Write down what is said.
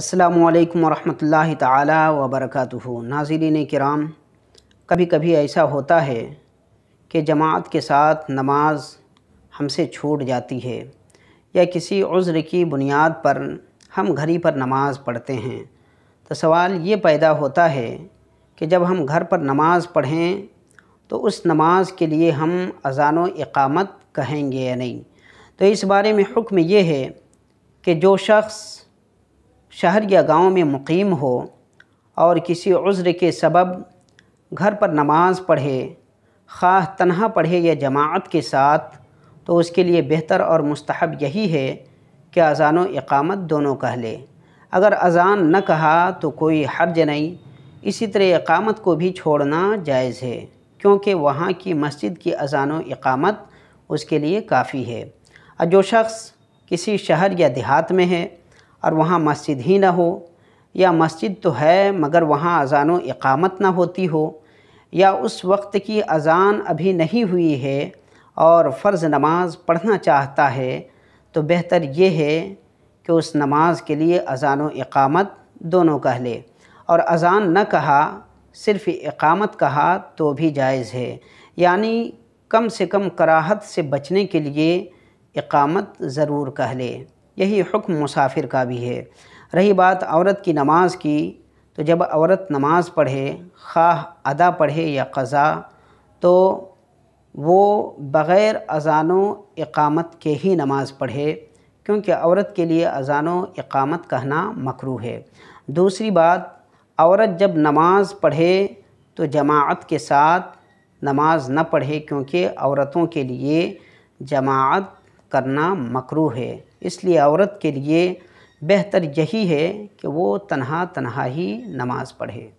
असलकम वरहमल ताली वबरक नाजरीन कराम कभी कभी ऐसा होता है कि जमात के साथ नमाज हमसे छूट जाती है या किसी उज़्र की बुनियाद पर हम घर ही पर नमाज़ पढ़ते हैं तो सवाल ये पैदा होता है कि जब हम घर पर नमाज़ पढ़ें तो उस नमाज के लिए हम अजान इकामत कहेंगे या नहीं तो इस बारे में हुक्म ये है कि जो शख्स शहर या गांव में मुकीम हो और किसी उज़्र के सबब घर पर नमाज़ पढ़े खा तनहा पढ़े या जमात के साथ तो उसके लिए बेहतर और मुस्तहब यही है कि अजान इकामत दोनों कह ले अगर अजान न कहा तो कोई हर्ज नहीं इसी तरह इकामत को भी छोड़ना जायज़ है क्योंकि वहाँ की मस्जिद की अजान इकामत उसके लिए काफ़ी है और जो शख्स किसी शहर या देहात में है और वहाँ मस्जिद ही ना हो या मस्जिद तो है मगर वहाँ अजान इकामत ना होती हो या उस वक्त की अजान अभी नहीं हुई है और फ़र्ज़ नमाज पढ़ना चाहता है तो बेहतर ये है कि उस नमाज के लिए अजान इकामत दोनों कह ले और अजान न कहा सिर्फ इकामत कहा तो भी जायज़ है यानी कम से कम कराहत से बचने के लिए इकामत ज़रूर कह ले यही हुक्म मुसाफिर का भी है रही बात औरत की नमाज की तो जब औरत नमाज पढ़े खा अदा पढ़े या क़ज़ा तो वो बग़ैर अजानों इकामत के ही नमाज़ पढ़े क्योंकि औरत के लिए अजानों इकामत कहना मकरू है दूसरी बात औरत जब नमाज पढ़े तो जमात के साथ नमाज न पढ़े क्योंकि औरतों के लिए जमात करना मकरू है इसलिए औरत के लिए बेहतर यही है कि वो तन्हा तन्हा ही नमाज़ पढ़े